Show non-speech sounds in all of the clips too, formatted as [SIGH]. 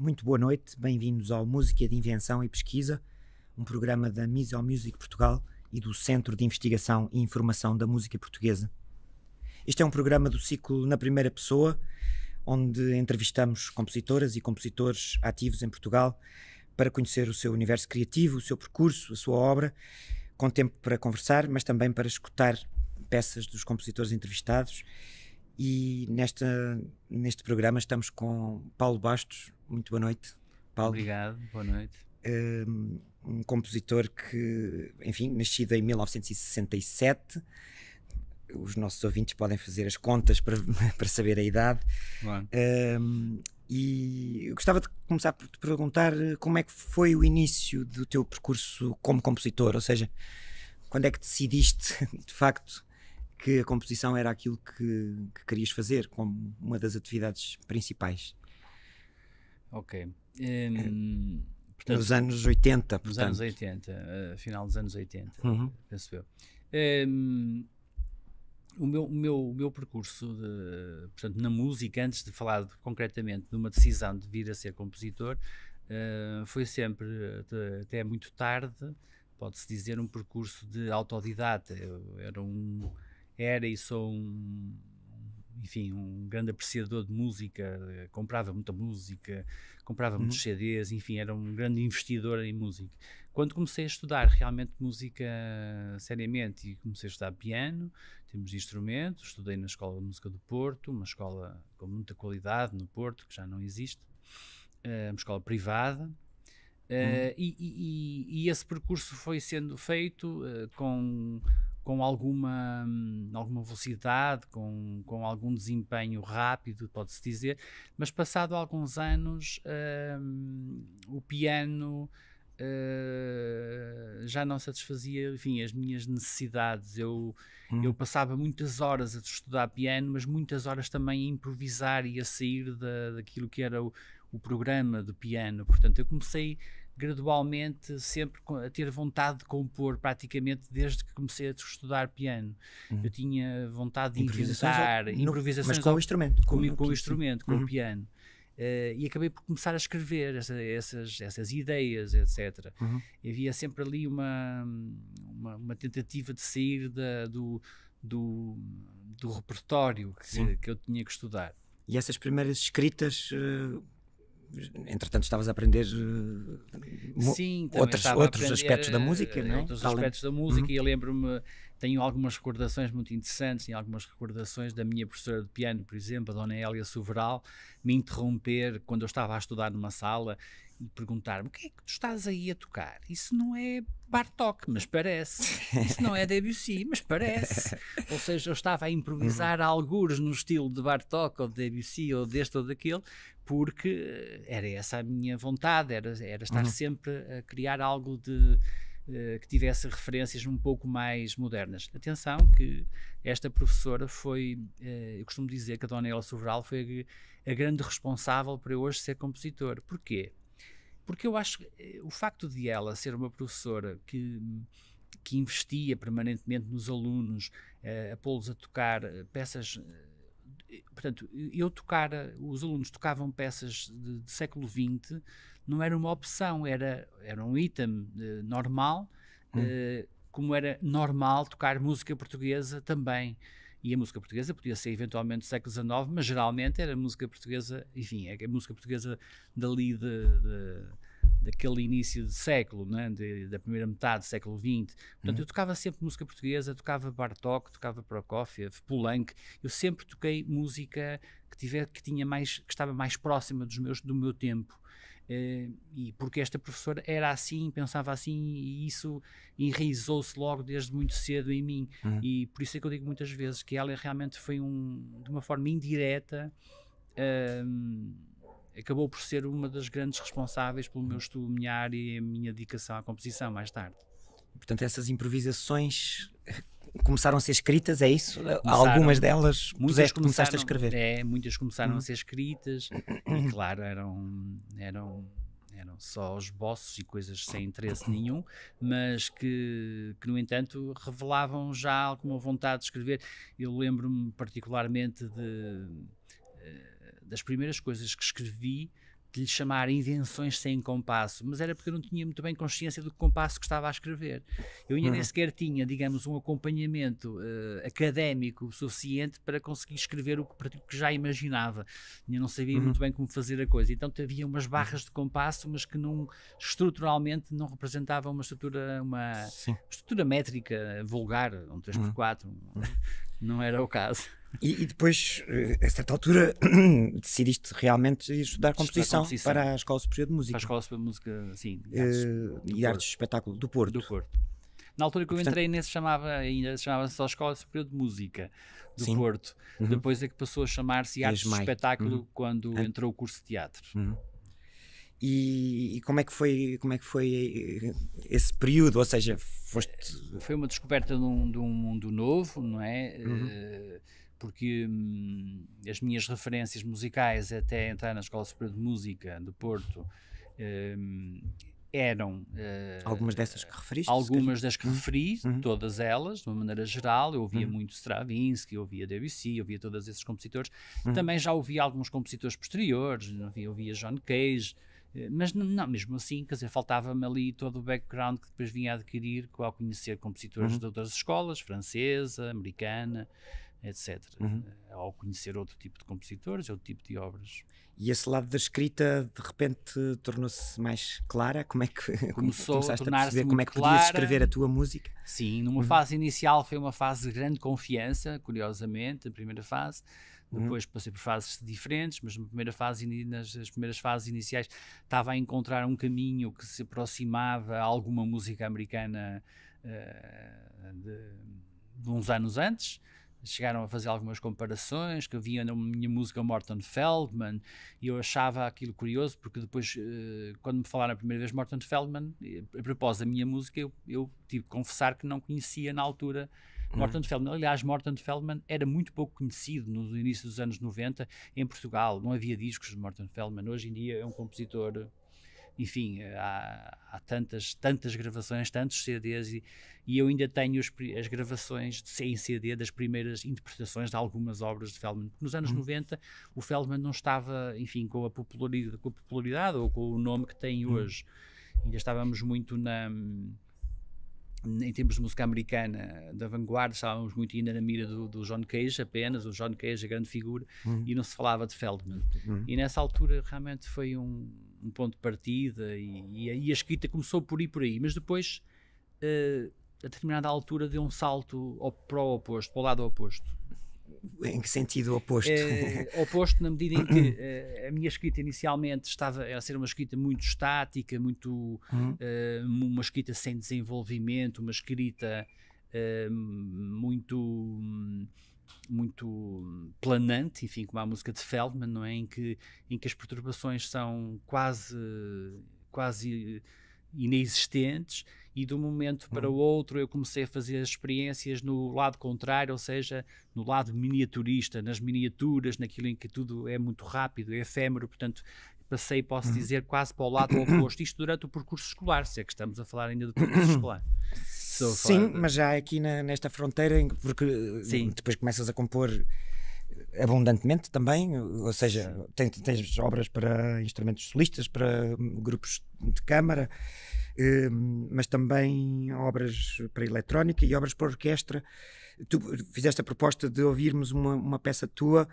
Muito boa noite, bem-vindos ao Música de Invenção e Pesquisa, um programa da Miso Music Portugal e do Centro de Investigação e Informação da Música Portuguesa. Este é um programa do ciclo Na Primeira Pessoa, onde entrevistamos compositoras e compositores ativos em Portugal para conhecer o seu universo criativo, o seu percurso, a sua obra, com tempo para conversar, mas também para escutar peças dos compositores entrevistados. E nesta, neste programa estamos com Paulo Bastos, muito boa noite, Paulo. Obrigado, boa noite. Um, um compositor que, enfim, nascido em 1967 os nossos ouvintes podem fazer as contas para, [LAUGHS] para saber a idade. Um, e eu gostava de começar por te perguntar eh, como é que foi o início do teu percurso como compositor, ou seja, quando é que decidiste [LAUGHS] de facto que a composição era aquilo que, que querias fazer como uma das atividades principais? Ok. Um, portanto, nos anos 80, portanto. Nos anos 80, uh, eh, final dos anos 80, uhum. penso eu. Um, o meu, o meu, o meu percurso de, portanto, na música, antes de falar de, concretamente de uma decisão de vir a ser compositor, uh, foi sempre, de, até muito tarde, pode-se dizer, um percurso de autodidata. Eu era, um, era e sou um enfim, um grande apreciador de música, eh, comprava muita música, comprava uhum. muitos CDs, enfim, era um grande investidor em música. Quando comecei a estudar realmente música seriamente e comecei a estudar piano, temos instrumentos, estudei na Escola de Música do Porto, uma escola com muita qualidade no Porto, que já não existe, eh, uma escola privada. Eh, uhum. e, e, e, esse percurso foi sendo feito uh, com com alguma, hum, alguma velocidade, com, com algum desempenho rápido, pode-se dizer, mas passado alguns anos hum, o piano uh, já não satisfazia enfim, as minhas necessidades. Eu, hum. eu passava muitas horas a estudar piano, mas muitas horas também a improvisar e a sair da, daquilo que era o, o programa do piano. Portanto, eu comecei gradualmente sempre a ter vontade de compor, praticamente desde que comecei a estudar piano. Uhum. Eu tinha vontade de improvisar, ou... improvisações. Mas com ao... o instrumento. Com, com, o instrumento, com uhum. o piano. Uh, e acabei por começar a escrever essa, essas, essas ideias, etc. Uhum. Havia sempre ali uma, uma, uma tentativa de sair da, do, do, do repertório que, que, eu tinha que estudar. E essas primeiras escritas. Uh entretanto estavas a aprender eh, Sim, outros, outros aspectos da eh, música, não é? Outros aspectos da música uhum. e eu lembro-me, tenho algumas recordações muito interessantes e algumas recordações da minha professora de piano, por exemplo, a Dona Hélia Soveral, me interromper quando eu estava a estudar numa sala de perguntar-me o que é que tu estás aí a tocar? Isso não é Bartok, mas parece. Isso não é Debussy, mas parece. [LAUGHS] Ou seja, eu estava a improvisar uhum. algures no estilo de Bartok ou de Debussy ou deste ou daquele, porque era essa a minha vontade, era, era estar uhum. sempre a criar algo de eh, que tivesse referências um pouco mais modernas. Atenção que esta professora foi, eh, eu costumo dizer que a Dona Ela Sobral foi a grande responsável para eu hoje ser compositor. Porquê? Porque eu acho que eh, o facto de ela ser uma professora que que investia permanentemente nos alunos, eh, a pô-los a tocar eh, peças portanto, eu tocar, os alunos tocavam peças de, de, século XX, não era uma opção, era, era um item normal, hum. como era normal tocar música portuguesa também. E a música portuguesa podia ser eventualmente do século XIX, mas geralmente era música portuguesa, enfim, é a música portuguesa dali de, de daquele início de século, né? de, da primeira metade do século XX. Portanto, uhum. eu tocava sempre música portuguesa, tocava Bartók, tocava Prokofiev, Poulenc. Eu sempre toquei música que, tiver, que tinha mais, que estava mais próxima dos meus, do meu tempo. Eh, e porque esta professora era assim, pensava assim, e isso enraizou-se logo desde muito cedo em mim. Uhum. E por isso é que eu digo muitas vezes que ela realmente foi um, de uma forma indireta, ehm, acabou por ser uma das grandes responsáveis pelo meu uhum. estudo, minha área e a minha dedicação à composição mais tarde. Portanto, essas improvisações começaram a ser escritas, é isso? Começaram, Algumas delas muitas começaste a escrever. É, muitas começaram a uhum. ser escritas e [COUGHS] claro, eram, eram, eram só esboços e coisas sem interesse nenhum, mas que, que no entanto revelavam já alguma vontade de escrever. Eu lembro-me particularmente de, eh, das primeiras coisas que escrevi de lhe chamar invenções sem compasso, mas era porque eu não tinha muito bem consciência do compasso que estava a escrever. Eu ainda nem uhum. sequer tinha, digamos, um acompanhamento uh, académico suficiente para conseguir escrever o que, que já imaginava. Eu não sabia uhum. muito bem como fazer a coisa. Então havia umas barras de compasso, mas que não estruturalmente não representavam uma estrutura, uma Sim. estrutura métrica vulgar, um 3x4. Uhum. uhum. Não era o caso. E, e, depois, eh, a certa altura, [CLEARS THROAT] decidiste realmente ir estudar composição, composição, para a Escola Superior de Música. Para a Escola Superior de Música, sim. De eh, artes, uh, e Artes de Espetáculo do Porto. Do Porto. Na altura que eu Portanto, entrei nesse chamava, ainda chamava-se só Escola Superior de Música do sim. Porto. Uhum. Depois é que passou a chamar-se Artes de Espetáculo uhum. quando uhum. entrou o curso de teatro. Uhum. E, e, como é que foi como é que foi eh, esse período ou seja foste... foi uma descoberta de um, de um mundo novo não é uhum. uh, porque hum, as minhas referências musicais até entrar na Escola Superior de Música do Porto hum, eram uh, algumas dessas que referiste? Algumas que... das que uhum. referi, uhum. todas elas, de uma maneira geral. Eu ouvia uhum. muito Stravinsky, eu ouvia Debussy, eu ouvia todos esses compositores. Uhum. Também já ouvia alguns compositores posteriores, eu ouvia John Cage, eh, mas não, não, mesmo assim, quer dizer, faltava-me ali todo o background que depois vinha a adquirir ao conhecer compositores uhum. de outras escolas, francesa, americana etc. Uhum. Eh, ao conhecer outro tipo de compositores, outro tipo de obras. E esse lado da escrita, de repente, tornou-se mais clara? Como é que [LAUGHS] é Começou começaste a, tornar a perceber como é que podias clara. escrever a tua música? Sim, numa uhum. fase inicial foi uma fase de grande confiança, curiosamente, a primeira fase. Uhum. Depois uhum. passei por fases diferentes, mas na primeira fase, nas, nas primeiras fases iniciais estava a encontrar um caminho que se aproximava a alguma música americana uh, de, de uns anos antes chegaram a fazer algumas comparações, que havia na minha música Morton Feldman, e eu achava aquilo curioso, porque depois, eh, quando me falaram a primeira vez Morton Feldman, a propósito da minha música, eu, eu tive que confessar que não conhecia na altura hum. Morton uhum. Feldman. Aliás, Morton Feldman era muito pouco conhecido no início dos anos 90 em Portugal, não havia discos de Morton Feldman. Hoje em dia é um compositor enfim, eh, há, há, tantas, tantas gravações, tantos CDs, e, e eu ainda tenho as gravações de, em CD das primeiras interpretações de algumas obras de Feldman. Nos anos hum. 90, o Feldman não estava, enfim, com a, popularidade, com a popularidade ou com o nome que tem uhum. hoje. Ainda estávamos muito na em termos de música americana da vanguarda, estávamos muito ainda na mira do, do John Cage apenas, o John Cage, a grande figura, uhum. e não se falava de Feldman. Uhum. E nessa altura realmente foi um, um ponto de partida e, e, a, escrita começou por ir por aí, mas depois uh, a determinada altura deu um salto ao, para o oposto, para o lado oposto. Em que sentido oposto? Eh, [LAUGHS] oposto na medida em que uh, a minha escrita inicialmente estava a ser uma escrita muito estática, muito uhum. uh, uma escrita sem desenvolvimento, uma escrita muito hum, muito planante, enfim, como a música de Feldman, não é? em, que, em que as perturbações são quase, quase inexistentes e de um momento para o hum. outro eu comecei a fazer as experiências no lado contrário, ou seja, no lado miniaturista, nas miniaturas, naquilo em que tudo é muito rápido, é efêmero, portanto passei, posso uhum. dizer, quase para o lado oposto. Isto durante o percurso escolar, se é que estamos a falar ainda do percurso [COUGHS] escolar. Sim, mas já aqui na, nesta fronteira, porque Sim. Eh, depois começas a compor abundantemente também, ou seja, tens, tens obras para instrumentos solistas, para hum, grupos de câmara, hum, mas também obras para eletrónica e obras para orquestra. Tu fizeste a proposta de ouvirmos uma, uma peça tua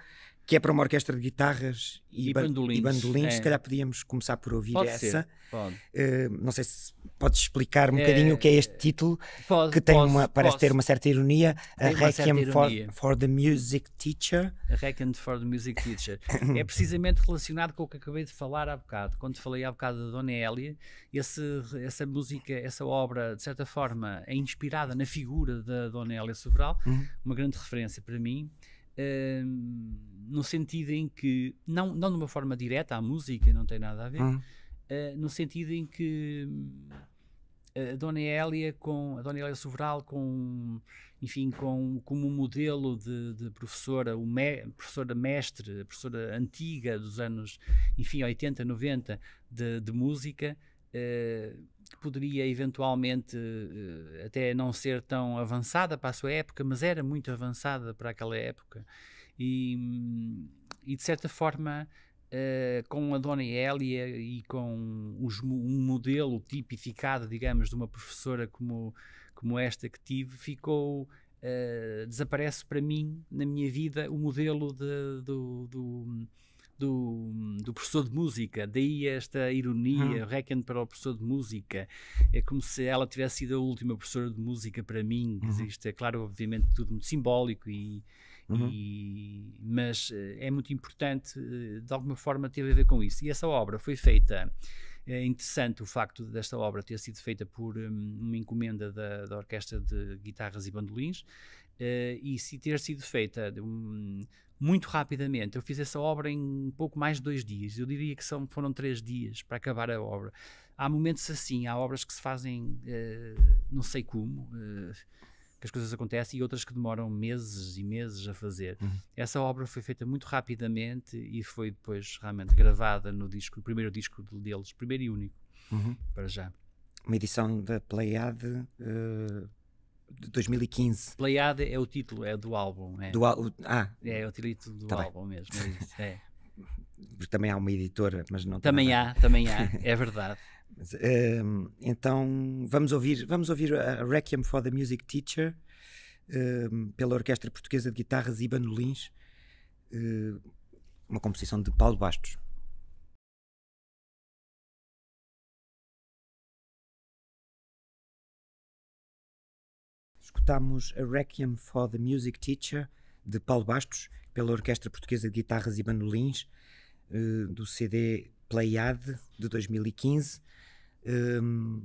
que é para uma orquestra de guitarras e, e bandolins. E bandolins. É. Se calhar podíamos começar por ouvir Pode essa. Ser. Pode. Eh, não sei se podes explicar um bocadinho é, o que é este eh, título, pode, que tem posso, uma, parece posso. ter uma certa ironia, a Requiem for, for, the Music Teacher. A Requiem for the Music Teacher. [COUGHS] é precisamente relacionado com o que acabei de falar há bocado. Quando falei há bocado da Dona Hélia, esse, essa música, essa obra, de certa forma, é inspirada na figura da Dona Hélia Sobral, uhum. uma grande referência para mim. Um, ehm, no sentido em que, não, não de uma forma direta, a música não tem nada a ver, uhum. Eh, no sentido em que hum, a Dona Elia, com a Dona Elia Sobral com enfim com como modelo de, de professora o me, professora mestre professora antiga dos anos enfim 80 90 de, de música eh, que poderia eventualmente eh, até não ser tão avançada para a sua época mas era muito avançada para aquela época e, hum, e de certa forma eh, com a Dona Hélia e com os, um modelo tipificado, digamos, de uma professora como, como esta que tive, ficou. Uh, desaparece para mim, na minha vida, o modelo de, do, do do, do, professor de música, daí esta ironia, uhum. para o professor de música, é como se ela tivesse sido a última professora de música para mim, uhum. existe, é claro, obviamente tudo muito simbólico e, Uhum. E, mas eh, é muito importante, eh, de alguma forma, ter a ver com isso. E essa obra foi feita. Eh, é interessante o facto desta obra ter sido feita por um, uma encomenda da, da Orquestra de Guitarras e Bandolins uh, e se ter sido feita um, muito rapidamente. Eu fiz essa obra em pouco mais de dois dias. Eu diria que são, foram três dias para acabar a obra. Há momentos assim, há obras que se fazem uh, não sei como. Uh, que as coisas acontecem e outras que demoram meses e meses a fazer. Uhum. Essa obra foi feita muito rapidamente e foi depois realmente gravada no disco, o primeiro disco deles, primeiro e único, uhum. para já. Uma edição da Pleiade. Uh de 2015. Pleiade é o título, é do álbum. É. Do al ah. É, é, o título do tá álbum bem. mesmo. É isso, é. [LAUGHS] Também há uma editora, mas não Também há, também há, [LAUGHS] é verdade. Ehm, então vamos ouvir, vamos ouvir a Requiem for the Music Teacher um, ehm, pela Orquestra Portuguesa de Guitarras e Bandolins, um, eh, uma composição de Paulo Bastos. Escutamos a Requiem for the Music Teacher de Paulo Bastos pela Orquestra Portuguesa de Guitarras e Bandolins eh, do CD Pleiade de 2015. Um,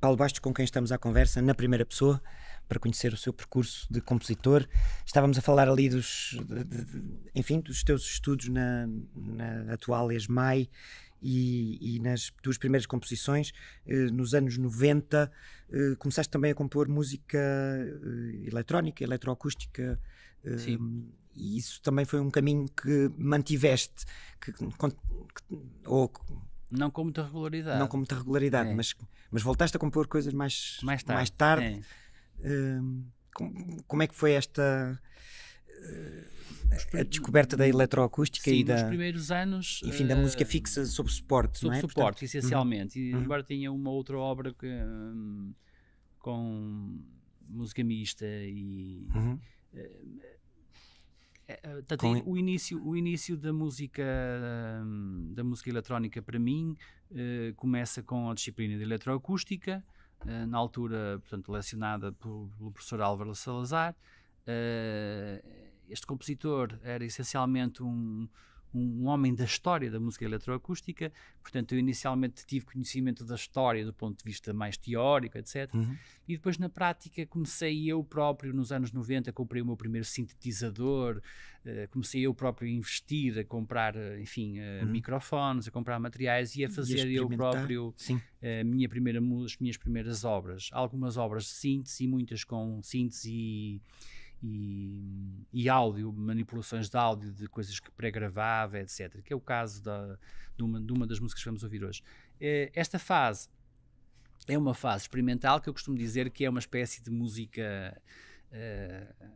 Paulo Bastos, com quem estamos à conversa, na primeira pessoa, para conhecer o seu percurso de compositor. Estávamos a falar ali dos, de, de, enfim, dos teus estudos na, na atual ESMAI e, e, nas tuas primeiras composições. Eh, nos anos 90, eh, começaste também a compor música eh, eletrónica, eletroacústica. Sim. Hum, e isso também foi um caminho que mantiveste, que, que ou não com muita regularidade. Não com muita regularidade, é. mas, mas voltaste a compor coisas mais, mais tarde. Mais tarde. É. Uh, hum, como, como é que foi esta uh, a descoberta da eletroacústica sim, e da. Nos primeiros anos. Enfim, da música eh, fixa sob suporte, sob não é? suporte, Portanto, essencialmente. -huh. E -huh. Uhum. Uhum. embora tinha uma outra obra que, um, com música mista e. -huh. Uhum. Eh, eh, eh, com... É o, início, o início da música hum, da música eletrónica para mim eh, começa com a disciplina de eletroacústica, na altura, portanto, lecionada pelo professor Álvaro Salazar. Este compositor era essencialmente um, um, um homem da história da música eletroacústica, portanto eu inicialmente tive conhecimento da história do ponto de vista mais teórico, etc. Uhum. E depois na prática comecei eu próprio, nos anos 90, comprei o meu primeiro sintetizador, uh, comecei eu próprio a investir, a comprar, eh, enfim, uh, uhum. microfones, a comprar materiais e a fazer e eu próprio minha primeira, as minhas primeiras obras. Algumas obras de síntese, muitas com síntese e e, e áudio, manipulações de áudio de coisas que pré-gravava, etc. Que é o caso da, de, uma, de uma das músicas que vamos ouvir hoje. Eh, esta fase é uma fase experimental que eu costumo dizer que é uma espécie de música uh,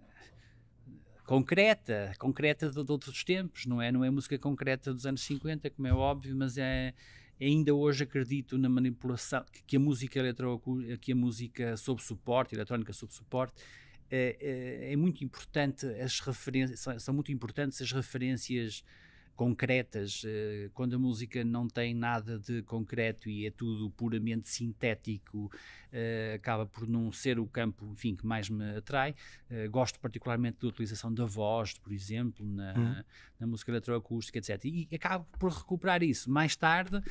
concreta, concreta de, de, outros tempos, não é? Não é música concreta dos anos 50, como é óbvio, mas é ainda hoje acredito na manipulação que, que a música eletro, que a música sob suporte, eletrónica sob suporte, é, é, é muito importante as referências, são, são muito importantes as referências concretas, eh, quando a música não tem nada de concreto e é tudo puramente sintético, eh, acaba por não ser o campo enfim, que mais me atrai. Eh, gosto particularmente da utilização da voz, por exemplo, na, uhum. na música eletroacústica, etc. E acabo por recuperar isso. Mais tarde,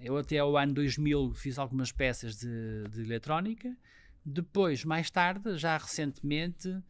eu até ao ano 2000 fiz algumas peças de, de eletrónica. Depois, mais tarde, já recentemente, uh,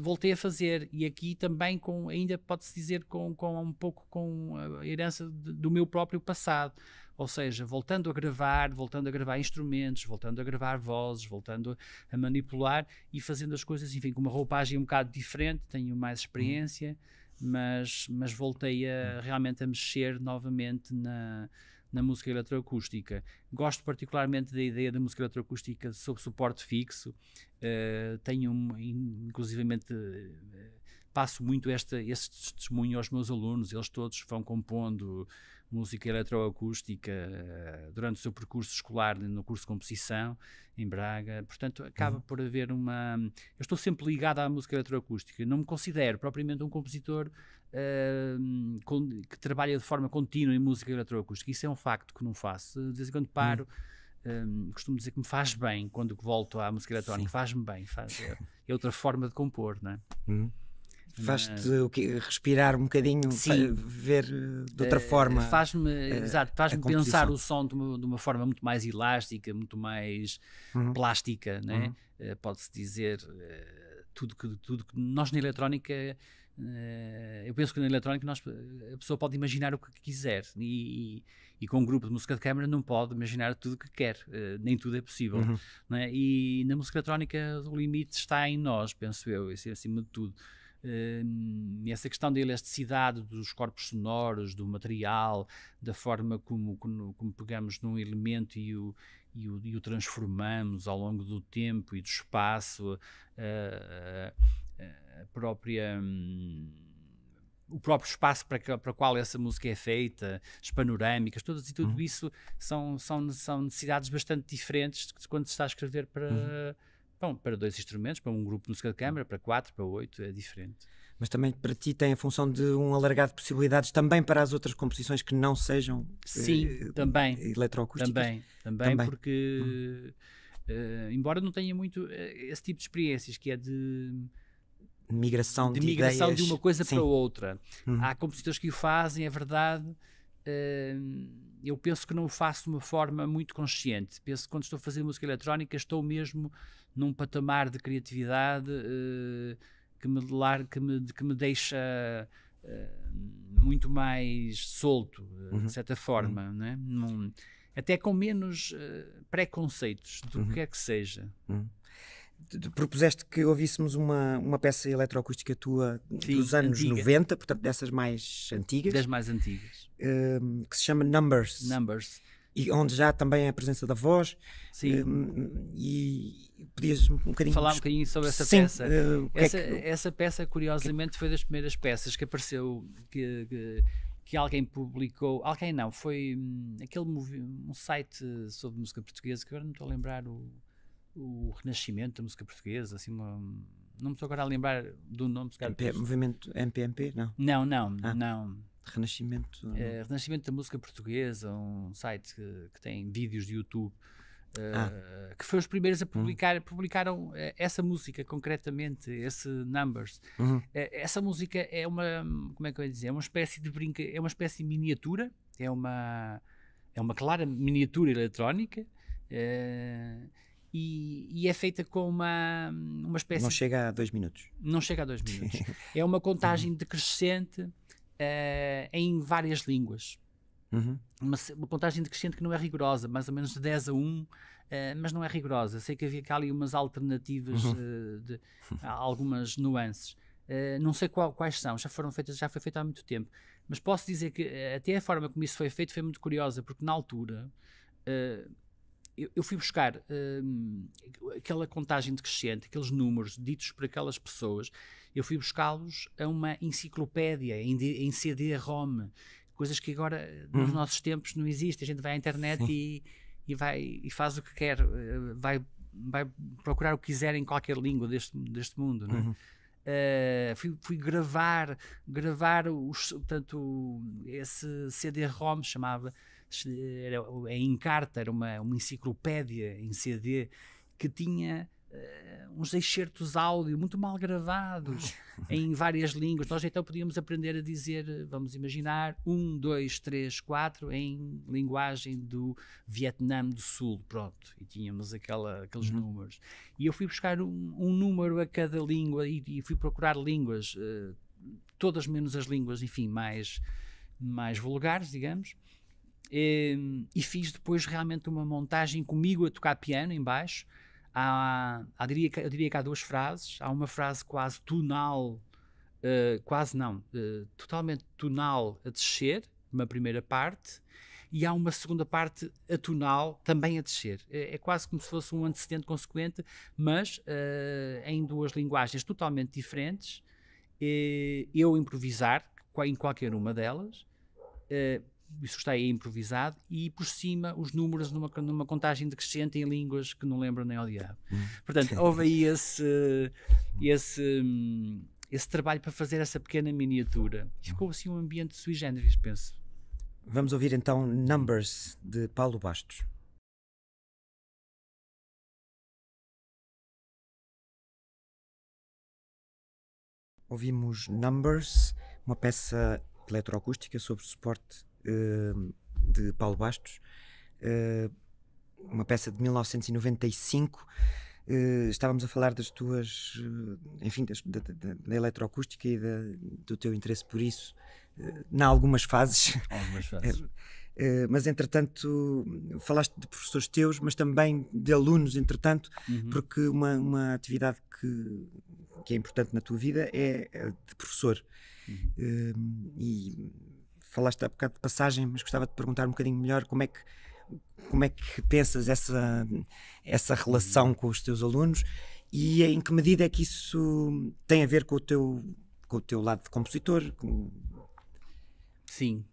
voltei a fazer e aqui também com ainda pode-se dizer com, com um pouco com a herança de, do meu próprio passado, ou seja, voltando a gravar, voltando a gravar instrumentos, voltando a gravar vozes, voltando a manipular e fazendo as coisas, enfim, com uma roupagem um bocado diferente, tenho mais hum. experiência, mas mas voltei a hum. realmente a mexer novamente na na música eletroacústica. Gosto particularmente da ideia da música eletroacústica sob suporte fixo, uh, tenho um, inclusivamente uh, passo muito esta, este testemunho aos meus alunos, eles todos vão compondo música eletroacústica eh, durante o seu percurso escolar no curso de composição em Braga. Portanto, acaba uhum. por haver uma. Eu estou sempre ligado à música eletroacústica. Não me considero propriamente um compositor uh, ehm, com, que trabalha de forma contínua em música eletroacústica. Isso é um facto que não faço. De vez em quando hum. paro. Uhum. Um, costumo dizer que me faz bem quando volto à música eletrónica, faz-me bem, faz, é, é outra forma de compor, não é? Uhum. Faz-te respirar um bocadinho, Sim. ver de outra uh, forma. Faz-me, uh, exato, faz-me pensar o som de uma, de uma, forma muito mais elástica, muito mais uhum. plástica, né? Uhum. Uh, Pode-se dizer tudo que tudo que nós na eletrónica eu penso que na eletrónica nós, a pessoa pode imaginar o que quiser e, e, e, com um grupo de música de câmara não pode imaginar tudo que quer, nem tudo é possível. Uhum. Né? E na música eletrónica o limite está em nós, penso eu, acima de tudo. Hum, essa questão da elasticidade dos corpos sonoros, do material, da forma como, como, como pegamos num elemento e o, e o, e o, transformamos ao longo do tempo e do espaço, a, eh, a, eh, eh, a própria. Hum, o próprio espaço para, que, para o qual essa música é feita, as panorâmicas, todas e tudo uhum. isso são, são, são necessidades bastante diferentes de quando se está a escrever para. Uhum para, para dois instrumentos, para um grupo de música de câmara, para quatro, para oito, é diferente. Mas também para ti tem a função de um alargar de possibilidades também para as outras composições que não sejam Sim, eh, também, eletroacústicas? Também, também, também. porque hum. uh, embora não tenha muito esse tipo de experiências que é de migração de, de migração ideias. de uma coisa Sim. para outra. Hum. Há compositores que o fazem, é verdade. Uh, eu penso que não o faço de uma forma muito consciente. Penso que quando estou a fazer música eletrónica estou mesmo num patamar de criatividade uh, que, me, que, me, que me deixa uh, muito mais solto, eh, uhum. de certa forma, uhum. né? Num, até com menos preconceitos do uhum. que é que seja. Uhum propuseste que ouvíssemos uma, uma peça eletroacústica tua Sim, dos anos antiga. 90, portanto dessas mais antigas. Das mais antigas. Um, que se chama Numbers. Numbers. E onde já também é a presença da voz. Sim. Um, e podias um bocadinho. Falar um bocadinho sobre essa Sim. peça. Uh, essa, é que... essa peça, curiosamente, foi das primeiras peças que apareceu. que, que que alguém publicou, alguém não, foi hum, aquele um site sobre música portuguesa que agora não estou a lembrar o, o renascimento da música portuguesa, assim, uma, não me estou agora a lembrar do nome. MP, depois. movimento MPMP, não? Não, não, ah, não. Renascimento? É, renascimento da música portuguesa, um site que, que tem vídeos de YouTube, eh, ah. que foi os primeiros a hum. publicar, uhum. publicaram eh, essa música concretamente, esse Numbers. Uhum. Uh, essa música é uma, como é que eu ia dizer, é uma espécie de brinca, é uma espécie de miniatura, é uma, é uma clara miniatura eletrónica, e, e, é feita com uma, uma espécie. Não chega a dois minutos. Não chega a dois minutos. [LAUGHS] é uma contagem decrescente uh, em várias línguas. Uhum. Uma, uma, contagem decrescente que não é rigorosa, mais ou menos de 10 a 1, uh, eh, mas não é rigorosa. Sei que havia cá ali umas alternativas, uhum. uh, de, algumas nuances. Uh, não sei qual, quais são, já foram feitas, já foi feito há muito tempo, mas posso dizer que até a forma como isso foi feito foi muito curiosa, porque na altura uh, eu, eu fui buscar hum, aquela contagem decrescente, aqueles números ditos por aquelas pessoas, eu fui buscá-los a uma enciclopédia, em, em CD-ROM, coisas que agora eh, nos uhum. nossos tempos não existem. A gente vai à internet e, e, vai, e faz o que quer, eh, vai, vai procurar o que quiser em qualquer língua deste, deste mundo. Não é? Uhum. Uh, fui, fui, gravar gravar os, portanto, esse CD-ROM chamava era, é em carta, era uma, uma enciclopédia em CD que tinha Uh, uns excertos áudio muito mal gravados [LAUGHS] em várias línguas. Nós então podíamos aprender a dizer, vamos imaginar, um, dois, três, quatro em linguagem do Vietnã do Sul, pronto. E tínhamos aquela, aqueles uhum. números. E eu fui buscar um, um número a cada língua e, e fui procurar línguas, uh, todas menos as línguas, enfim, mais, mais vulgares, digamos e, ehm, e fiz depois realmente uma montagem comigo a tocar piano em baixo. Há, há, eu diria que há duas frases. Há uma frase quase tonal, uh, quase não, uh, totalmente tonal a descer, uma primeira parte, e há uma segunda parte atonal também a descer. É, é quase como se fosse um antecedente consequente, mas uh, em duas linguagens totalmente diferentes. eu improvisar em qualquer uma delas isso está aí improvisado, e por cima os números numa, numa contagem decrescente em línguas que não lembro nem ao diabo. Portanto, houve aí esse, esse, esse trabalho para fazer essa pequena miniatura. E ficou assim um ambiente sui generis, penso. Vamos ouvir então Numbers de Paulo Bastos. Ouvimos Numbers, uma peça eletroacústica sobre suporte eh, de Paulo Bastos, eh, uma peça de 1995. Eh, estávamos a falar das tuas, enfim, das, da, da, da, eletroacústica e da, do teu interesse por isso, na em algumas fases. Algumas [LAUGHS] fases. mas entretanto falaste de professores teus, mas também de alunos, entretanto, uhum. porque uma, uma atividade que, que é importante na tua vida é de professor. Uhum. Uh, e falaste há bocado de passagem, mas gostava de perguntar um bocadinho melhor como é que como é que pensas essa essa relação uhum. com os teus alunos e em que medida é que isso tem a ver com o teu com o teu lado de compositor? Com... Sim,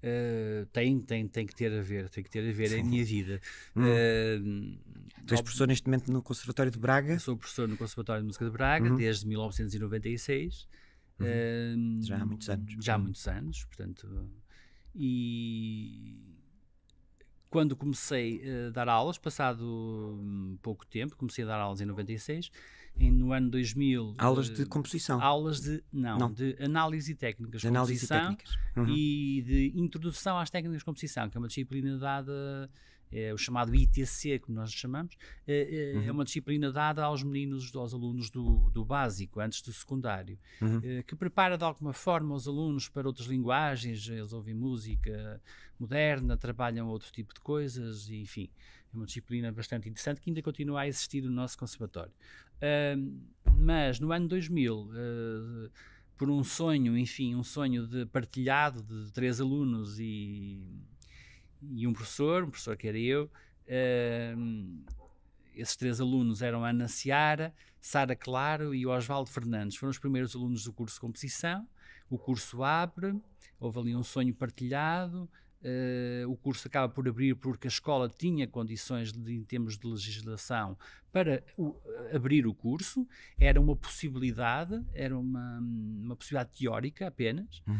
Uh, tem, tem, tem que ter a ver, tem que ter a ver, é a minha vida. Uhum. Uh, tu és professor neste momento no Conservatório de Braga? Sou professor no Conservatório de Música de Braga uhum. desde 1996. Uhum. Uh, já há muitos anos. Já há muitos anos, portanto. E quando comecei a eh, dar aulas, passado hum, pouco tempo, comecei a dar aulas em 96, em, no ano 2000... Aulas de eh, composição? Aulas de, não, não. de análise técnicas de análise técnicas. Uhum. e de introdução às técnicas de composição, que é uma disciplina dada é o chamado ITC, como nós chamamos, é, é, é uhum. é, uma disciplina dada aos meninos, aos alunos do, do básico, antes do secundário, uhum. é, que prepara de alguma forma os alunos para outras linguagens, eles ouvem música moderna, trabalham outro tipo de coisas, e, enfim, é uma disciplina bastante interessante que ainda continua a existir no nosso conservatório. mas no ano 2000, eh, por um sonho, enfim, um sonho de partilhado de três alunos e e um professor, um professor que era eu. Uh, esses três alunos eram Ana Seara, Sara Claro e Oswaldo Fernandes. Foram os primeiros alunos do curso de composição. O curso abre, houve ali um sonho partilhado. Uh, o curso acaba por abrir porque a escola tinha condições, de, em termos de legislação, para o, abrir o curso, era uma possibilidade, era uma, uma possibilidade teórica apenas, uh,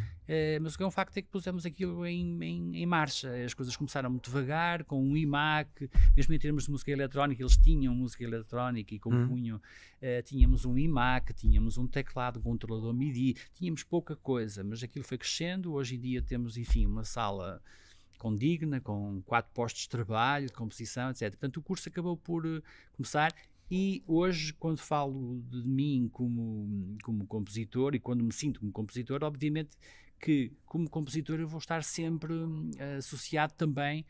mas o que é um facto é que pusemos aquilo em, em, em, marcha. As coisas começaram muito devagar, com um IMAC, mesmo em termos de música eletrónica, eles tinham música eletrónica e compunham. Hum. Uh, tínhamos um IMAC, tínhamos um teclado, um controlador MIDI, tínhamos pouca coisa, mas aquilo foi crescendo. Hoje em dia temos, enfim, uma sala condigna, com quatro postos de trabalho, de composição, etc. Portanto, o curso acabou por eh, começar e hoje, quando falo de mim como, como compositor e quando me sinto como compositor, obviamente que como compositor eu vou estar sempre hum, associado também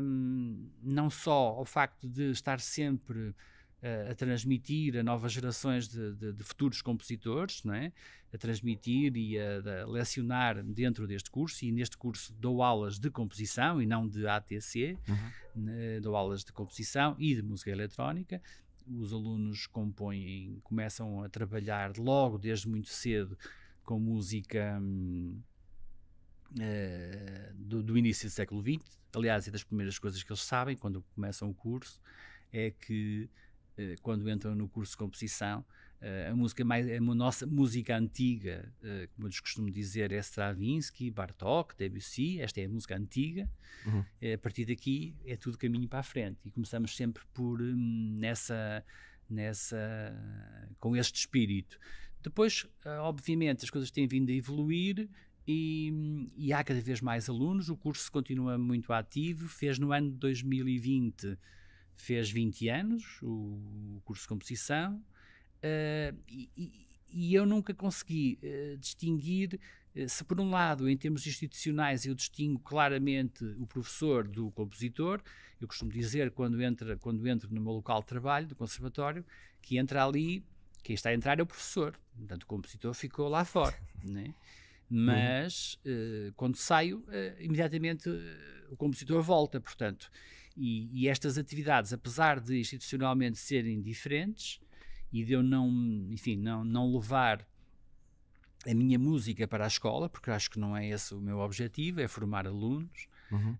um, não só ao facto de estar sempre eh, a transmitir a novas gerações de, de, de futuros compositores, não é? a transmitir e a, a, lecionar dentro deste curso. E neste curso dou aulas de composição e não de ATC, uhum. né? dou aulas de composição e de música eletrónica. Os alunos compõem, começam a trabalhar logo desde muito cedo com música. Hum, Uh, do, do, início do século XX. Aliás, é das primeiras coisas que eles sabem quando começam o curso é que eh, quando entram no curso de composição, eh, a música mais é a nossa música antiga, eh, como eu lhes costumo dizer, é Stravinsky, Bartok Debussy, esta é a música antiga. Uhum. A partir daqui é tudo caminho para a frente e começamos sempre por hum, nessa nessa com este espírito. Depois, obviamente, as coisas têm vindo a evoluir. E, hum, e há cada vez mais alunos, o curso continua muito ativo. Fez no ano de 2020 fez 20 anos, o curso de composição, uh, e, e, eu nunca consegui uh, distinguir eh, se, por um lado, em termos institucionais, eu distingo claramente o professor do compositor. Eu costumo dizer, quando, entra, quando entro no meu local de trabalho, do conservatório, que entra ali, quem está a entrar é o professor, portanto, o compositor ficou lá fora, [LAUGHS] né? Uhum. Mas quando saio, imediatamente o compositor volta, portanto, e, e estas atividades, apesar de institucionalmente serem diferentes e de eu não, enfim, não, não levar a minha música para a escola, porque acho que não é esse o meu objetivo, é formar alunos uhum. uh,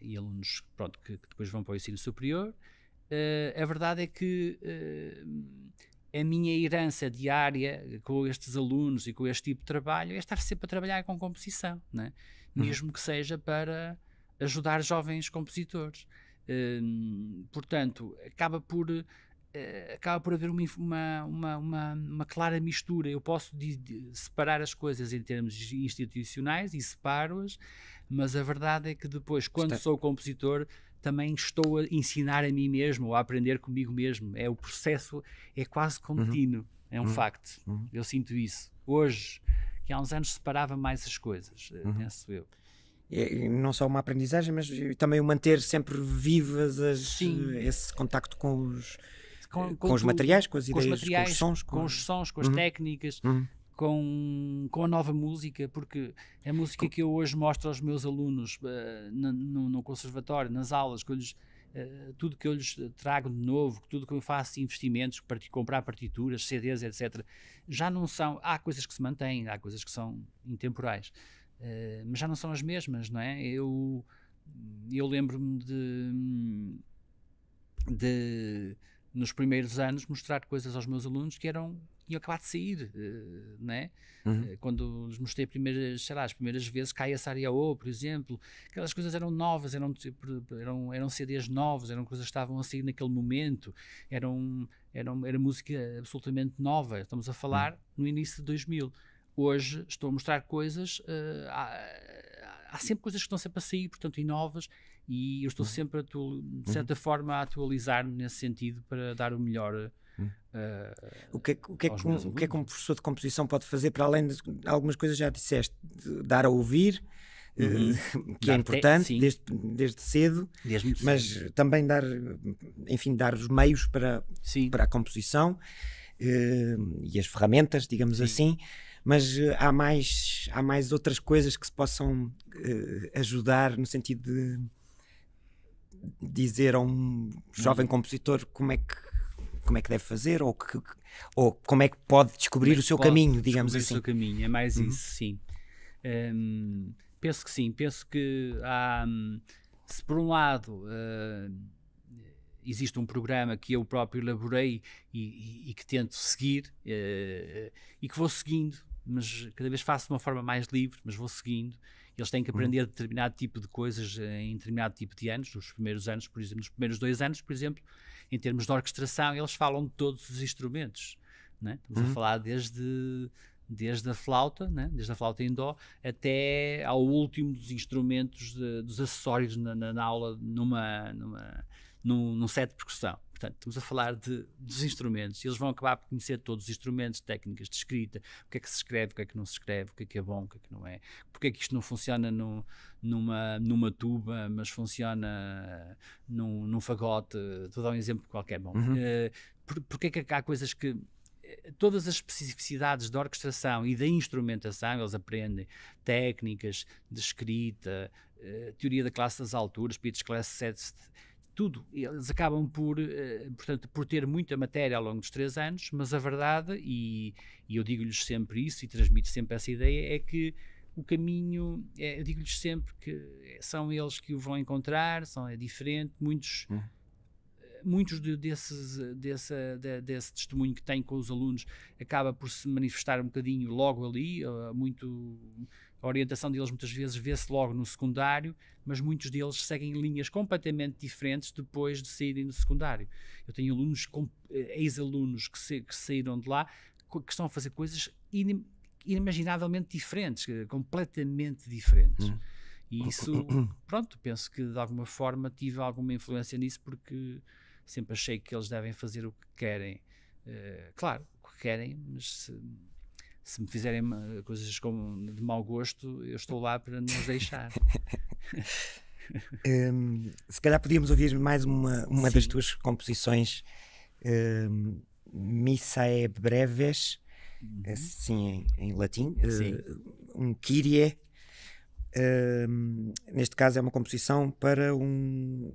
e alunos pronto, que, que, depois vão para o ensino superior. Uh, a verdade é que uh, a minha herança diária com estes alunos e com este tipo de trabalho é estar sempre a trabalhar com composição, né? Uhum. mesmo uhum. que seja para ajudar jovens compositores. Uh, portanto, acaba por eh, acaba por haver uma, uma, uma, uma, clara mistura. Eu posso de, de separar as coisas em termos institucionais e separo-as, mas a verdade é que depois, quando Está. sou compositor, também estou a ensinar a mim mesmo, ou a aprender comigo mesmo. É o processo, é quase uhum. contínuo, uhum. é um uhum. facto. Uhum. Eu sinto isso. Hoje, que há uns anos separava mais as coisas, eh, uhum. penso eu. É, não só uma aprendizagem, mas também o manter sempre vivas as, esse contacto com os, com, eh, com, com os tu, materiais, com as ideias, com os, materiais, com os sons, com, os sons, com as uhum. técnicas. Uhum. Com, com a nova música, porque a música que eu hoje mostro aos meus alunos uh, no, no, conservatório, nas aulas, que eu lhes, Uh, tudo que eu lhes trago de novo, tudo que eu faço investimentos, part comprar partituras, CDs, etc., já não são. Há coisas que se mantêm, há coisas que são intemporais. Eh, mas já não são as mesmas, não é? Eu, eu lembro-me de, de, nos primeiros anos, mostrar coisas aos meus alunos que eram iam acabar de sair, uh, não é? Uhum. Eh, quando lhes mostrei primeiras, sei lá, as primeiras vezes, Caia Sariaô, por exemplo, aquelas coisas eram novas, eram, tipo, eram, eram CDs novos, eram coisas que estavam a sair naquele momento, eram, eram, era música absolutamente nova. Estamos a falar uhum. no início de 2000. Hoje estou a mostrar coisas, uh, há, há, sempre coisas que estão sempre a sair, portanto, e novas, e eu estou uhum. sempre, de uhum. certa forma, a atualizar-me nesse sentido para dar o melhor. Uh, o que é, o que, é que, é um, o que, é que um professor de composição pode fazer para além de algumas coisas já disseste, dar a ouvir, eh, Uhum. [LAUGHS] que é dar é importante te, desde, desde cedo, desde mas cedo. também dar, enfim, dar os meios para, sim. para a composição eh, e as ferramentas, digamos sim. assim mas eh, há mais, há mais outras coisas que se possam uh, ajudar no sentido de dizer a um jovem uhum. compositor como é que como é que deve fazer ou, que, ou como é que pode descobrir é que o seu caminho, digamos assim. O seu caminho, é mais uhum. isso, sim. Um, penso que sim, penso que há, hum, se por um lado uh, existe um programa que eu próprio elaborei e, e, e que tento seguir uh, e que vou seguindo mas cada vez faço de uma forma mais livre, mas vou seguindo. Eles têm que uhum. aprender uhum. determinado tipo de coisas eh, em determinado tipo de anos, nos primeiros anos, por exemplo, nos primeiros dois anos, por exemplo, em termos de orquestração, eles falam de todos os instrumentos. Né? Estamos uhum. a falar desde, desde a flauta, né? desde a flauta em dó, até ao último dos instrumentos, de, dos acessórios na, na, na aula, numa, numa, num, num set de percussão. Portanto, estamos a falar de, dos instrumentos, e eles vão acabar por conhecer todos os instrumentos, técnicas de escrita, o que é que se escreve, o que é que não se escreve, o que é que é bom, o que é que não é, porque é que isto não funciona no, numa, numa tuba, mas funciona num, num fagote, estou a dar um exemplo qualquer bom. Uhum. Eh, por, porque é que há coisas que eh, todas as especificidades da orquestração e da instrumentação, eles aprendem técnicas de escrita, eh, teoria da classe das alturas, pitch class sets, tudo. Eles acabam por, eh, portanto, por ter muita matéria ao longo dos três anos, mas a verdade, e, e eu digo-lhes sempre isso e transmito sempre essa ideia, é que o caminho, é, eu digo-lhes sempre que são eles que o vão encontrar, são, é diferente, muitos... Hum. Eh, muitos de, desses, desse, de, desse testemunho que tenho com os alunos acaba por se manifestar um bocadinho logo ali, muito a orientação deles muitas vezes vê-se logo no secundário, mas muitos deles seguem linhas completamente diferentes depois de saírem do secundário. Eu tenho alunos, eh, ex-alunos que, que saíram de lá, que estão a fazer coisas inimaginavelmente diferentes, eh, completamente diferentes. Hum. E isso, [COUGHS] pronto, penso que de alguma forma tive alguma influência nisso porque sempre achei que eles devem fazer o que querem. Uh, claro, o que querem, mas se, se me fizerem eh, coisas de mau gosto, eu estou lá para nos deixar. [LAUGHS] Hum, se calhar podíamos ouvir mais uma, uma das tuas composições, Missae hum, Missa é Breves, uhum. assim em, em latim, eh, um Kyrie. Hum, neste caso é uma composição para um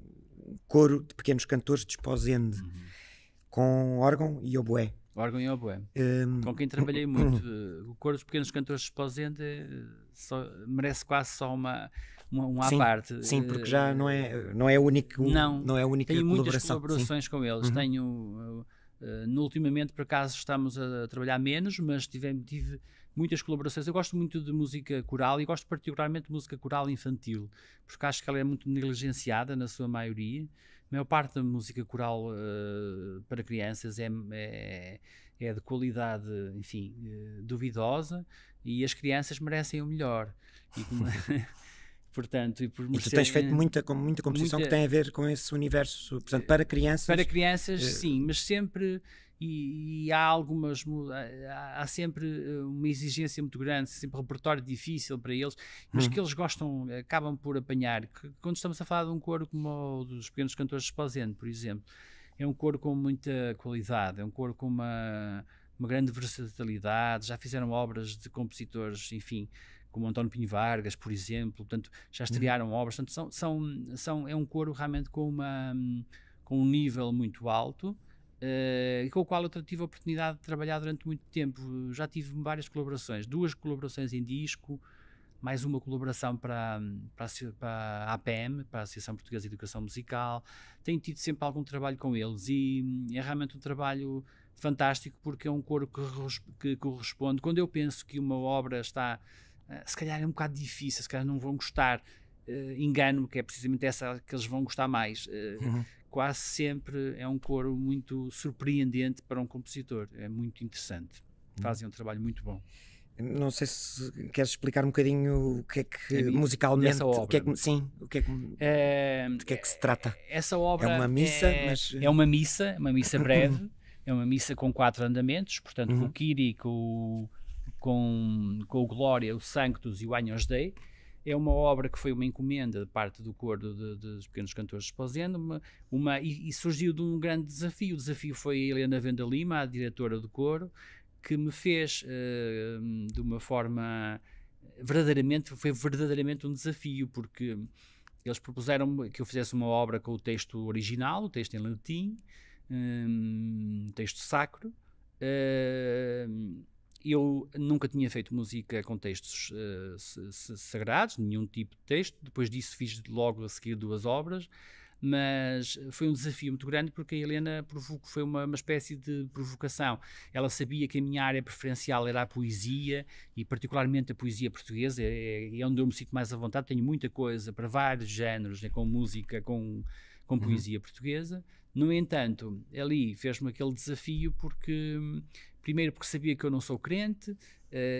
coro de pequenos cantores de Sposende, uhum. com órgão e oboé. Órgão e oboé. Um... Com quem trabalhei muito. [CLEARS THROAT] O coro dos pequenos cantores de Esposende eh, só, merece quase só uma, uma, um à sim, parte. Sim, porque já eh, não é, não é a única Não, não é a única tenho muitas colaborações sim. com eles. Uhum. Tenho... Uh, ultimamente, por acaso, estamos a trabalhar menos, mas tive, tive muitas colaborações. Eu gosto muito de música coral e gosto particularmente de música coral infantil, porque acho que ela é muito negligenciada na sua maioria. A maior parte da música coral uh, para crianças é, é, é, de qualidade, enfim, uh, duvidosa e as crianças merecem o melhor. E, [LAUGHS] [LAUGHS] portanto, e por merecer, tu tens feito muita, muita composição muita, que tem a ver com esse universo, portanto, eh, para crianças. Para crianças, uh, sim, mas sempre e, e há algumas há, sempre eh, uma exigência muito grande, sempre um repertório difícil para eles, mas uhum. que eles gostam, acabam por apanhar. Que, quando estamos a falar de um coro como o dos pequenos cantores de Spazeno, por exemplo, é um coro com muita qualidade, é um coro com uma, uma grande versatilidade, já fizeram obras de compositores, enfim, como António Pinho Vargas, por exemplo, portanto, já uhum. estrearam obras, portanto, são, são, são, é um coro realmente com, uma, com um nível muito alto, uh, com o qual eu tive a oportunidade de trabalhar durante muito tempo. Já tive várias colaborações, duas colaborações em disco, mais uma colaboração para, para, para a APM, para a Associação Portuguesa de Educação Musical. Tenho tido sempre algum trabalho com eles e é realmente um trabalho fantástico porque é um coro que, que corresponde. Quando eu penso que uma obra está, eh, se calhar é um bocado difícil, se calhar não vão gostar, uh, engano-me que é precisamente essa que eles vão gostar mais. Uh, uhum quase sempre é um coro muito surpreendente para um compositor. É muito interessante. Hum. Fazem um trabalho muito bom. Não sei se queres explicar um bocadinho o que é que é musicalmente, obra, o que é que, sim, o que é que, é, de que é que se trata? É, essa obra é uma é- missa, é, mas... é uma missa, uma missa breve, [COUGHS] é uma missa com quatro andamentos, portanto uhum. com o Kyrie, com, com, com o Glória, o Sanctus e o Agnus Dei, é uma obra que foi uma encomenda de parte do coro dos pequenos cantores de Esposendo, uma, uma e, e, surgiu de um grande desafio. O desafio foi a Helena Venda Lima, a diretora do coro, que me fez uh, de uma forma verdadeiramente, foi verdadeiramente um desafio, porque eles propuseram que eu fizesse uma obra com o texto original, o texto em latim, eh, um, texto sacro, uh, eu nunca tinha feito música com textos uh, sagrados, nenhum tipo de texto. Depois disso fiz logo a seguir duas obras, mas foi um desafio muito grande porque a Helena provoco, foi uma, uma, espécie de provocação. Ela sabia que a minha área preferencial era a poesia e particularmente a poesia portuguesa, é, é, é onde eu me sinto mais à vontade. Tenho muita coisa para vários géneros, né, com música, com com uhum. poesia uhum. portuguesa. No entanto, ali fez-me aquele desafio porque hum, Primeiro porque sabia que eu não sou crente uh,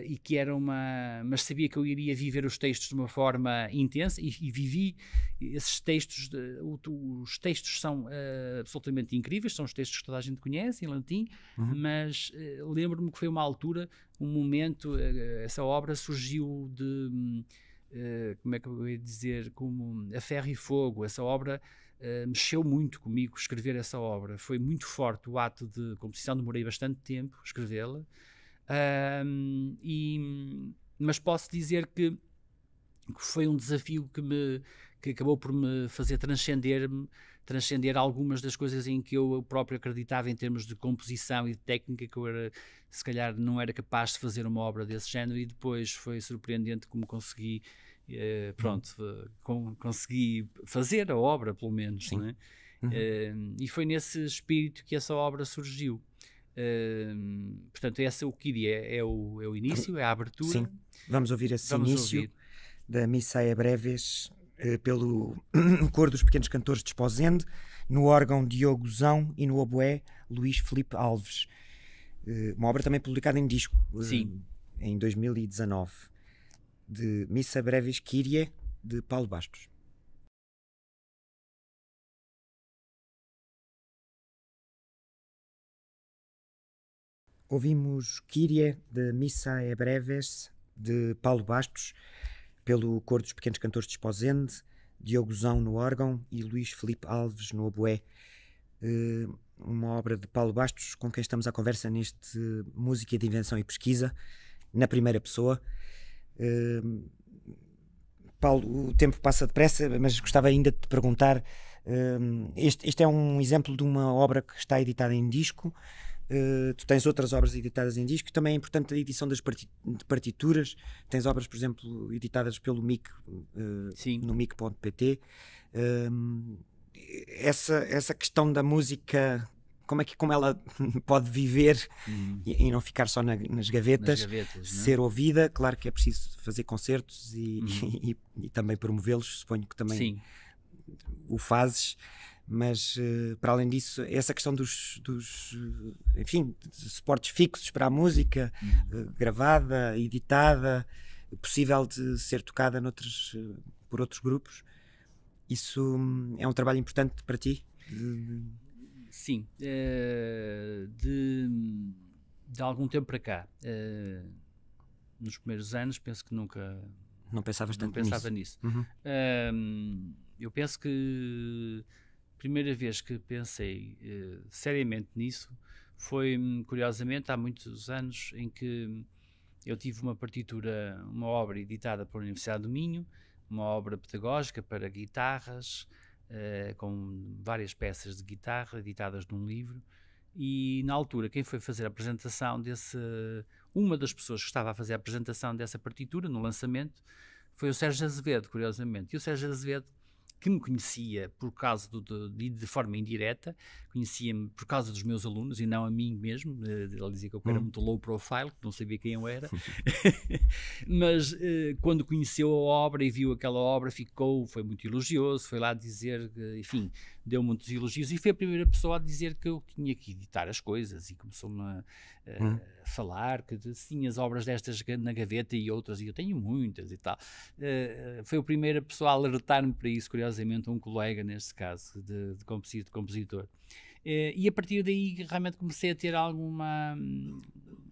e que era uma. Mas sabia que eu iria viver os textos de uma forma intensa e, e vivi esses textos. De, os textos são uh, absolutamente incríveis, são os textos que toda a gente conhece em latim, uhum. mas uh, lembro-me que foi uma altura, um momento, essa obra surgiu de. Hum, como é que eu ia dizer? Como a ferro e fogo. Essa obra eh, mexeu muito comigo escrever essa obra. Foi muito forte o ato de composição, demorei bastante tempo escrevê-la. Um, mas posso dizer que, que foi um desafio que me que acabou por me fazer transcender-me, transcender algumas das coisas em que eu próprio acreditava em termos de composição e de técnica, que eu era, se calhar não era capaz de fazer uma obra desse género, e depois foi surpreendente como consegui eh, pronto, com, consegui fazer a obra, pelo menos, né? uhum. Eh, e foi nesse espírito que essa obra surgiu. Eh, portanto, essa é o que é, é, o, é o início, é a abertura. Sim, vamos ouvir esse vamos início ouvir. da Missa é Breves pelo [COUGHS] Coro dos Pequenos Cantores de Esposende, no órgão Diogo Zão e no oboé Luís Felipe Alves. Uma obra também publicada em disco Sim. em 2019 de Missa Breves Kyrie, de Paulo Bastos. Ouvimos Kyrie, de Missa e é Breves, de Paulo Bastos, pelo coro dos pequenos cantores de Esposende, Diogo Zão no órgão e Luís Felipe Alves no oboé. Eh, uma obra de Paulo Bastos, com quem estamos à conversa neste Música de Invenção e Pesquisa, na primeira pessoa. Paulo, o tempo passa depressa, mas gostava ainda de te perguntar. este, este, é um exemplo de uma obra que está editada em disco. Eh, tu tens outras obras editadas em disco, também é importante a edição das de partituras. Tens obras, por exemplo, editadas pelo MIC eh, no MIC.pt. essa, essa questão da música como é que como ela [LAUGHS] pode viver uhum. e, e, não ficar só na, nas gavetas, nas gavetas né? ser ouvida. Claro que é preciso fazer concertos e, uhum. [LAUGHS] e, e também promovê-los, suponho que também Sim. o fazes. Mas eh, para além disso, essa questão dos, dos eh, enfim, suportes fixos para a música, uhum. Eh, gravada, editada, possível de ser tocada noutros, por outros grupos, isso hum, é um trabalho importante para ti? Sim. Eh, de, de algum tempo para cá, eh, nos primeiros anos, penso que nunca. Não pensavas tanto não pensava nisso. nisso. Uhum. Eh, eu penso que a primeira vez que pensei seriamente nisso foi, curiosamente, há muitos anos em que eu tive uma partitura, uma obra editada pela Universidade do Minho, uma obra pedagógica para guitarras, uh, com várias peças de guitarra editadas num livro. E na altura, quem foi fazer a apresentação desse. Uma das pessoas que estava a fazer a apresentação dessa partitura no lançamento foi o Sérgio Azevedo, curiosamente. E o Sérgio Azevedo, que me conhecia por causa do, do, de, de forma indireta, conhecia-me por causa dos meus alunos e não a mim mesmo. Eh, ele dizia que eu era hum. muito low profile, que não sabia quem eu era. [LAUGHS] [LAUGHS] Mas eh, quando conheceu a obra e viu aquela obra, ficou, foi muito elogioso, foi lá dizer, enfim, deu muitos elogios e foi a primeira pessoa a dizer que eu tinha que editar as coisas e começou-me a, eh, hum. falar que tinha as obras destas na gaveta e outras, e eu tenho muitas e tal. foi a primeira pessoa a alertar-me para isso, curiosamente, um colega neste caso, de, de compositor eh, e a partir daí realmente comecei a ter alguma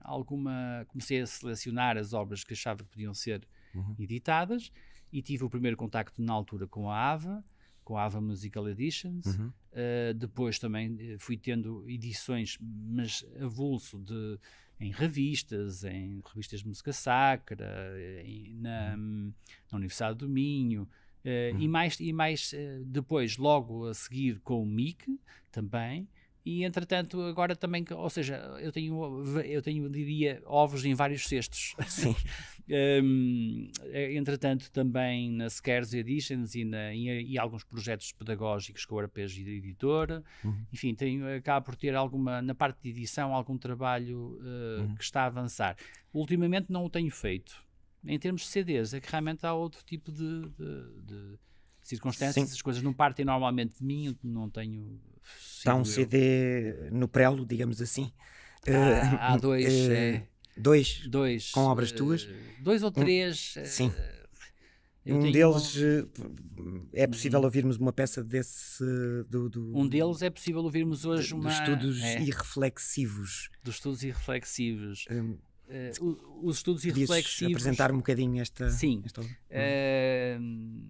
alguma comecei a selecionar as obras que achava que podiam ser uhum. editadas e tive o primeiro contacto na altura com a AVA com a AVA Musical Editions uhum. uh, depois também eh, fui tendo edições mas avulso de em revistas, em revistas de música sacra, em, na, uhum. na Universidade do Minho, eh, uhum. E mais, e mais eh, depois, logo a seguir com o MIC também, e entretanto agora também, ou seja, eu tenho, eu tenho diria, ovos em vários cestos. Sim. um, [LAUGHS] ehm, eh, entretanto também na Scares Editions e, na, e, e, alguns projetos pedagógicos com a arpejo editor uhum. enfim, tenho, acabo por ter alguma, na parte de edição, algum trabalho uh, uhum. que está a avançar. Ultimamente não o tenho feito, em termos de CDs, é que realmente há outro tipo de, de, de circunstâncias, Sim. as coisas não partem normalmente de mim, não tenho. Está um eu. CD no prelo, digamos assim. uh, há dois, uh, é, dois. dois. Com obras uh, tuas? Dois ou três. Um, sim. um deles. É possível uhum. ouvirmos uma peça desse. Do, do, um deles é possível ouvirmos hoje de, uma. Dos estudos é, irreflexivos. Dos estudos irreflexivos uh, os estudos Podias irreflexivos. apresentar um bocadinho esta. Sim. Esta... Uh,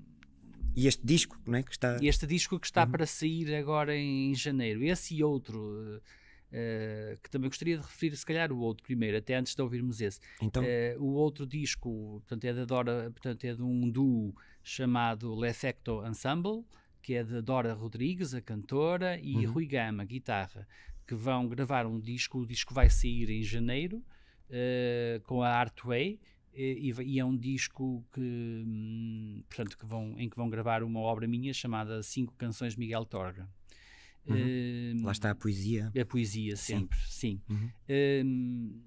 e este disco, não é? Que está... Este disco que está uhum. para sair agora em janeiro. Esse e outro. Uh, que também gostaria de referir, se calhar, o outro primeiro, até antes de ouvirmos esse. Então... Uh, o outro disco, portanto, é da Dora, portanto, é de um duo chamado L'Effecto Ensemble, que é de Dora Rodrigues, a cantora, e uhum. Rui Gama, guitarra, que vão gravar um disco. O disco vai sair em janeiro uh, com a Artway. Eh, e, e, é um disco que, hum, portanto, que vão, em que vão gravar uma obra minha chamada Cinco Canções de Miguel Torga. Uhum. Eh, Lá está a poesia. A é poesia, sempre, sim. sim. Uhum. Hum,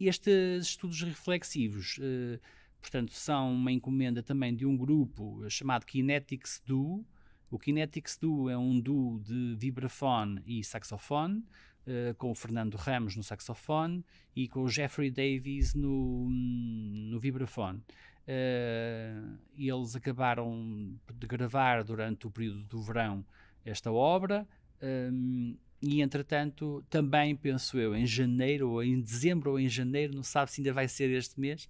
estes estudos reflexivos, uh, portanto, são uma encomenda também de um grupo chamado Kinetics Duo. O Kinetics Duo é um duo de vibrafone e saxofone. Uh, com o Fernando Ramos no saxofone e com o Jeffrey Davies no, no vibrafone. Uh, eles acabaram de gravar durante o período do verão esta obra um, eh, e, entretanto, também penso eu, em janeiro ou em dezembro ou em janeiro, não sabe se ainda vai ser este mês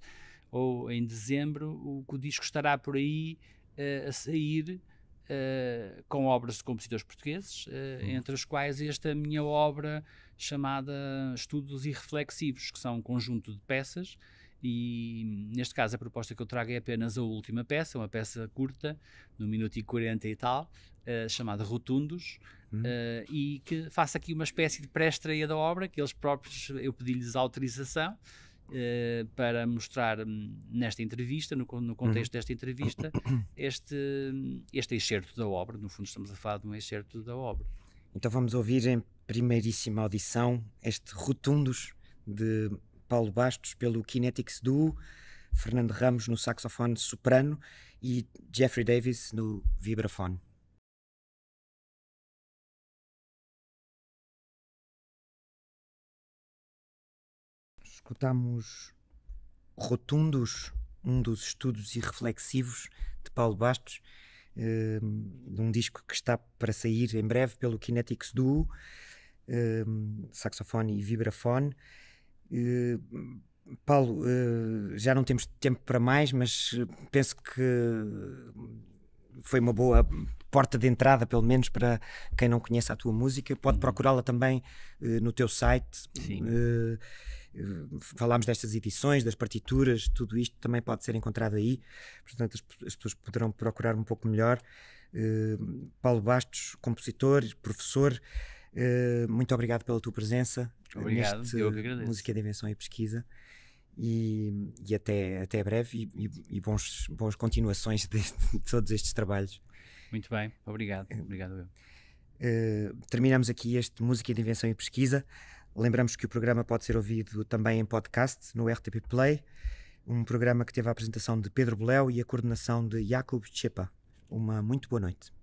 ou em dezembro, o, o disco estará por aí uh, a sair Uh, com obras de compositores portugueses, uh, entre as quais esta minha obra chamada Estudos Irreflexivos, que são um conjunto de peças, e neste caso a proposta que eu trago é apenas a última peça, uma peça curta, no minuto e 40 e tal, uh, chamada Rotundos, uhum. e que faça aqui uma espécie de pré-estreia da obra, que eles próprios, eu pedi-lhes autorização, eh, para mostrar hum, nesta entrevista, no, no uhum. contexto desta entrevista, este, hum, este excerto da obra. No fundo, estamos a falar de um excerto da obra. Então vamos ouvir em primeiríssima audição este Rotundos de Paulo Bastos pelo Kinetics Duo, Fernando Ramos no saxofone soprano e Jeffrey Davis no vibrafone. escutámos Rotundos, um dos estudos irreflexivos de Paulo Bastos, ehm, de um disco que está para sair em breve pelo Kinetics Duo, ehm, saxofone e vibrafone. Eh, Paulo, eh, já não temos tempo para mais, mas eh, penso que foi uma boa porta de entrada, pelo menos para quem não conhece a tua música. Pode procurá-la também no teu site. Sim. Eh, falámos destas edições, das partituras, tudo isto também pode ser encontrado aí, portanto as, as pessoas poderão procurar um pouco melhor. Uh, Paulo Bastos, compositor, professor, uh, muito obrigado pela tua presença. Obrigado, neste eu que agradeço. Música de Invenção e Pesquisa. E, e até, até breve e, e, bons, continuações de todos estes trabalhos. Muito bem, obrigado. Obrigado Uh, terminamos aqui este Música de Invenção e Pesquisa. Lembramos que o programa pode ser ouvido também em podcast no RTP Play, um programa que teve a apresentação de Pedro Boléu e a coordenação de Jacob Chepa. Uma muito boa noite.